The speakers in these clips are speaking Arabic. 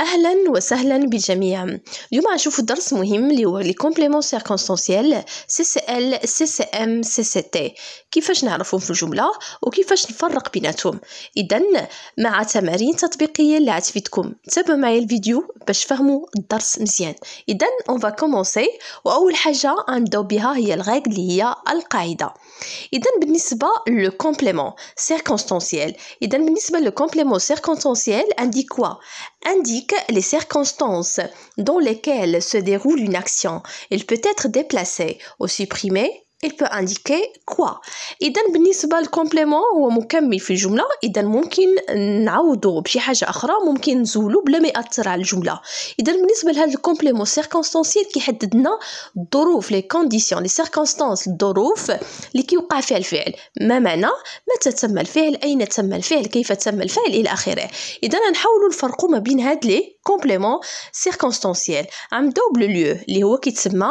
اهلا وسهلا بالجميع اليوم غنشوفو درس مهم اللي هو لي كومبليمون سيركونستانسييل سي سي ال سي سي ام سي سي تي كيفاش نعرفهم في الجمله وكيفاش نفرق بيناتهم اذا مع تمارين تطبيقيه اللي غتفيدكم تابعوا معايا الفيديو باش تفهموا الدرس مزيان اذا اون فا كومونسي واول حاجه غنبداو بها هي الغاك اللي هي القاعده اذا بالنسبه لو كومبليمون سيركونستانسييل اذا بالنسبه لو كومبليمون سيركونستانسييل عندي كوا عندي les circonstances dans lesquelles se déroule une action. elle peut être déplacée ou supprimée il peut indiquer quoi اذا بالنسبه للكومبليمون هو مكمل في الجمله اذا ممكن نعوضو بشي حاجه اخرى ممكن نزولو بلا ما ياثر على الجمله اذا بالنسبه لهذا الكومبليمون سيركونستانسيال كيحدد لنا الظروف لي كونديسيون لي سيركونستانس الظروف اللي كيوقع فيها الفعل ما معنى متى تم الفعل اين تم الفعل كيف تم الفعل الى اخره اذا نحاولوا نفرقوا ما بين هاد لي كومبليمون سيركونستانسيال غنبداو بلو ليو اللي هو كيتسمى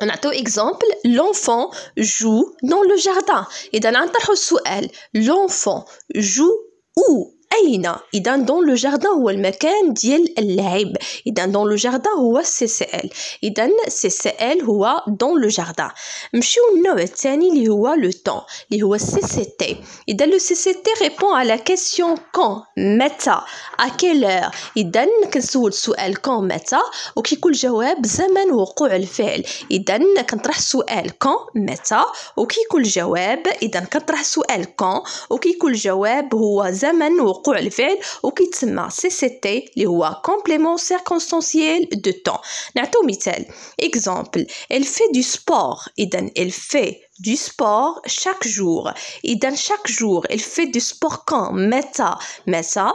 On a exemple, l'enfant joue dans le jardin. Et dans elle, l'enfant joue où أين؟ إذا دون لو جاردان هو المكان ديال اللعب إذا دون لو جاردان هو سي سي إل إذا سي سي إل هو دون لو جاردان نمشيو للنوع الثاني اللي هو لو طون اللي هو سي سي تي إذا لو سي سي تي ريبون على كيسيون كون متى ا كيل أكيلور إذا كنسول سؤال كون متى وكيكون الجواب زمن وقوع الفعل إذا كنطرح سؤال كون متى وكيكون الجواب إذا كنطرح سؤال كون وكيكون الجواب هو زمن وقوع ou elle au ou cétait CCT les rois compléments circonstanciels de temps. Nato exemple, elle fait du sport et elle fait du sport chaque jour. Et dans chaque jour, elle fait du sport quand? Meta, metta.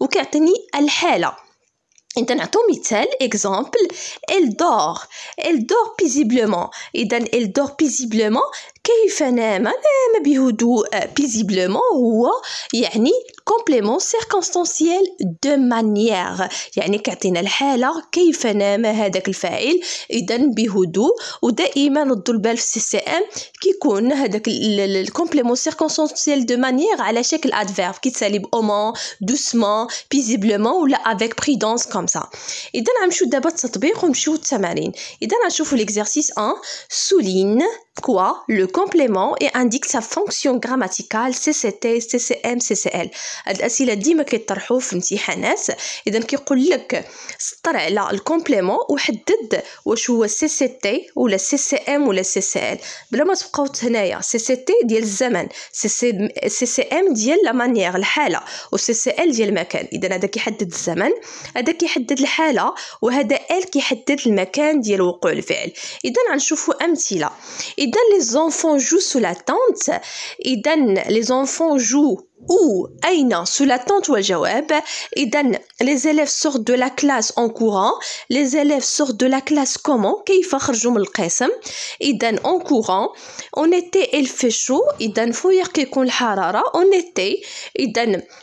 Ou qu'elle Elle est là. Et dans tel exemple, elle dort. Elle dort paisiblement. Et dans elle dort paisiblement. كيف نام نام بهدوء بيزيبلومون هو يعني كومبليمون سيركونستانسييل دو مانيير يعني كيعطينا الحاله كيف نام هذاك الفاعل اذا بهدوء ودائما ردوا البال في السي سي ام كيكون هذاك الكومبليمون سيركونستانسييل دو مانيير على شكل ادفيرب كيتسالي بأومون دوسمون بيزيبلومون ولا افيك بريدونس كوم سا اذا نمشيو دابا التطبيق ونمشيو التمارين اذا نشوفوا ليكزارسيس 1 سولين quoi le complément et indique sa fonction grammaticale CCT, CCM, CCL هاد الأسئلة ديما كيطرحو في امتحانات إذا كيقول لك سطر على الكومبليمون وحدد واش هو CCT ولا CCM ولا CCL بلا ما تبقاو هنايا CCT ديال الزمن CCM ديال لا مانيير الحالة و CCL ديال المكان إذا هذا كيحدد الزمن هذا كيحدد الحالة وهذا L كيحدد المكان ديال وقوع الفعل إذا غنشوفو أمثلة et les enfants jouent sous la tente. Et dans les enfants jouent où sous la tente à Et dan, les élèves sortent de la classe en courant. Les élèves sortent de la classe comment Et en courant. On était, il fait chaud. Et dan, harara. On était. Et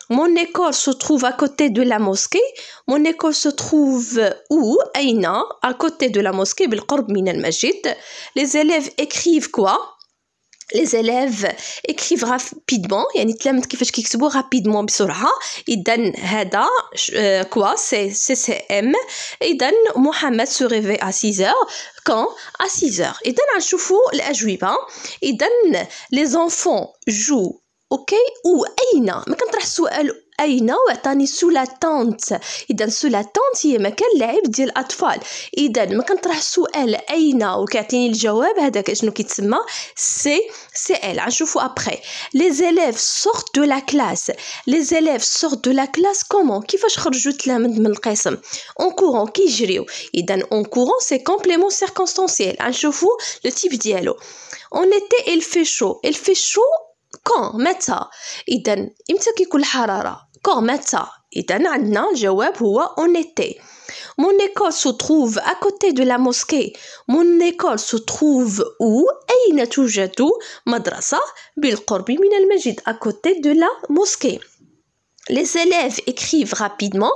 mon école se trouve à côté de la mosquée. Mon école se trouve où Aïna À côté de la mosquée, le min al Les élèves écrivent quoi les élèves écrivent rapidement il y a une thème qui fait qu'ils écrivent rapidement bien sûr ils donnent euh, quoi c'est CCM ils donnent Mohamed se réveille à 6 heures quand à 6 heures ils donnent un chouffou les ajouibans hein. ils donnent les enfants jouent ok ou aïna mais quand tu as اين وعطاني سولا تونت اذا سولا تونت هي مكان لعب ديال الاطفال اذا ما كنطرح السؤال اين وكيعطيني الجواب هذاك شنو كيتسمى سي سي ال غنشوفو ابخي لي زيليف سورت دو لا كلاس لي زيليف سورت دو لا كلاس كومون كيفاش خرجوا تلامد من القسم اون كورون كيجريو اذا اون كورون سي كومبليمون سيركونستانسييل غنشوفو لو تيب ديالو اون ايتي il fait chaud il كون متى اذا امتى كيكون الحراره كون متى اذا عندنا الجواب هو اون ايتي مون ايكول سو تروف ا كوتي دو لا موسكي مون ايكول سو تروف او اين توجد مدرسه بالقرب من المسجد ا كوتي دو لا موسكي Les élèves écrivent rapidement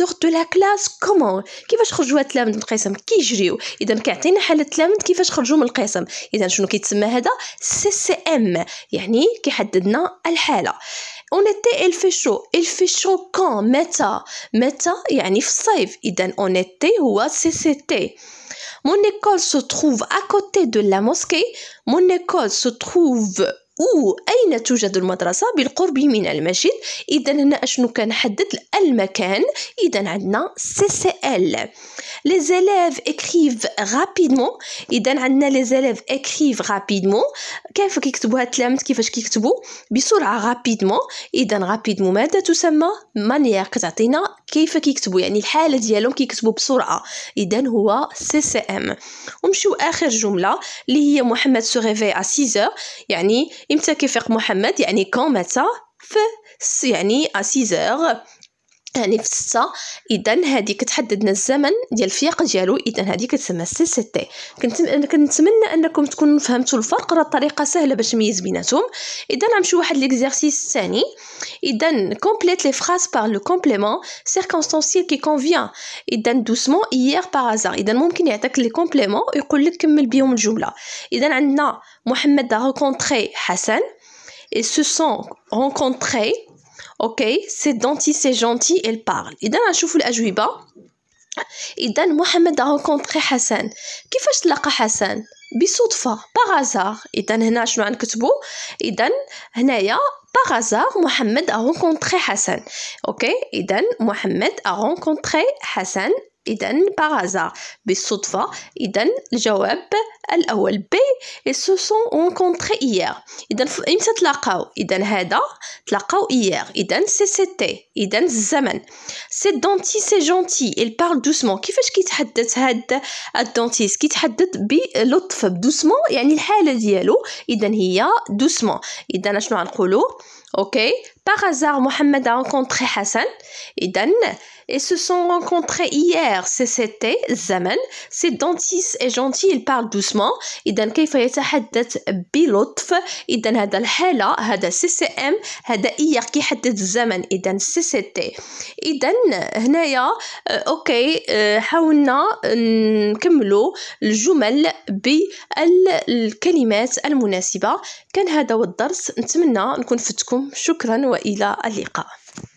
دو لا كلاس كومون كيفاش خرجوا التلاميذ من القسم كيجريو اذا كيعطينا حال التلاميذ كيفاش خرجوا من القسم اذا شنو كيتسمى هذا سي سي ام يعني كيحددنا الحاله اون ايتي ال fait chaud il كون متى متى يعني في الصيف اذا اون ايتي هو سي سي تي Mon école se trouve à côté de la mosquée. Mon école se trouve او أين توجد المدرسة بالقرب من المسجد إذا هنا أشنو كنحدد المكان إذا عندنا سي سي ال لي زيليف اكريف رابيدمون إذا عندنا لي زيليف اكريف رابيدمون كيف كيكتبوها التلامذة كيفاش كيكتبوا بسرعة رابيدمون إذا رابيدمون ماذا تسمى مانيير كتعطينا كيف كيكتبوا يعني الحاله ديالهم كيكتبوا بسرعه اذا هو سي سي ام ومشيو اخر جمله اللي هي محمد سوغيفي ا 6 يعني امتى كيفيق محمد يعني كون متى ف يعني ا 6 يعني في ستة اذا هذه كتحددنا الزمن ديال الفياق ديالو اذا هذه كتسمى سي سي تي كنتمنى انكم تكونوا فهمتوا الفرق راه الطريقه سهله باش نميز بيناتهم اذا غنمشيو واحد ليكزارسيس الثاني اذا كومبليت لي فراز بار لو كومبليمون سيركونستانسييل كي كونفيان اذا دوسمون ايير باغ اذا ممكن يعطيك لي كومبليمون ويقول لك كمل بهم الجمله اذا عندنا محمد a حسن إي سو سون rencontrés اوكي سي دونتي سي جونتي il parle اذا نشوفوا الاجوبه اذا محمد رونكونتري حسن كيفاش تلاقى حسن بصدفه باغازار اذا هنا شنو غنكتبوا اذا هنايا باغازار محمد رونكونتري حسن اوكي اذا محمد رونكونتري حسن إذا بارازا بالصدفة إذا الجواب الأول بي ils se sont rencontrés hier إذا إمتى تلاقاو إذا هذا تلاقاو hier إذا سي سيتي إذا الزمن سي دونتي سي جونتي إل بارل دوسمون كيفاش كيتحدث هاد الدونتيس كيتحدث بلطف دوسمون يعني الحالة ديالو إذا هي دوسمون إذا أشنو غنقولو أوكي باغ hasard محمد a rencontré حسن إذا et se sont rencontrés hier. c'était Zaman. C'est dentiste et gentil. Il parle doucement. إذا كيف يتحدث بلطف. إذا هذا الحالة هذا سي آه، سي آه، ام هذا إير كيحدد الزمن. إذا سي سي تي. إذا هنايا أوكي حاولنا نكملوا الجمل بالكلمات المناسبة. كان هذا هو الدرس نتمنى نكون فتكم شكرا وإلى اللقاء